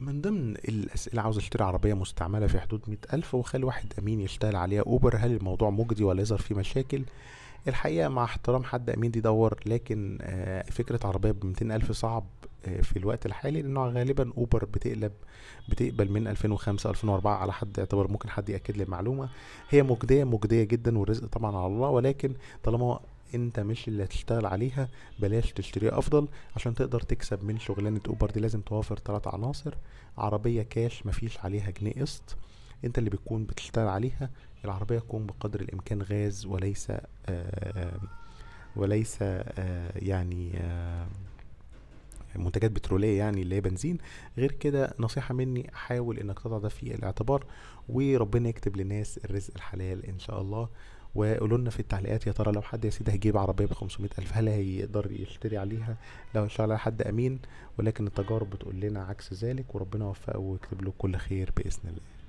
من ضمن الأسئلة عاوز اشتري عربية مستعملة في حدود مية ألف وخلي واحد أمين يشتغل عليها أوبر هل الموضوع مجدي ولا يظهر فيه مشاكل؟ الحقيقة مع احترام حد أمين دي دور لكن آه، فكرة عربية بميتين ألف صعب آه، في الوقت الحالي لأنه غالبا أوبر بتقلب بتقبل من 2005 2004 على حد يعتبر ممكن حد يأكد لي المعلومة هي مجدية مجدية جدا والرزق طبعا على الله ولكن طالما انت مش اللي هتشتغل عليها بلاش تشتريها افضل عشان تقدر تكسب من شغلانه اوبر دي لازم توافر تلات عناصر عربيه كاش مفيش عليها جنيه قسط انت اللي بتكون بتشتغل عليها العربيه تكون بقدر الامكان غاز وليس آآ آه، آآ آه، وليس آآ آه، يعني آآ منتجات بتروليه يعني اللي هي بنزين غير كده نصيحه مني حاول انك تضع ده في الاعتبار وربنا يكتب للناس الرزق الحلال ان شاء الله وقولوا لنا في التعليقات يا ترى لو حد يا سيدي هيجيب عربيه ب 500000 هل هيقدر يشتري عليها لو ان شاء الله حد امين ولكن التجارب بتقول لنا عكس ذلك وربنا يوفقه ويكتب له كل خير باذن الله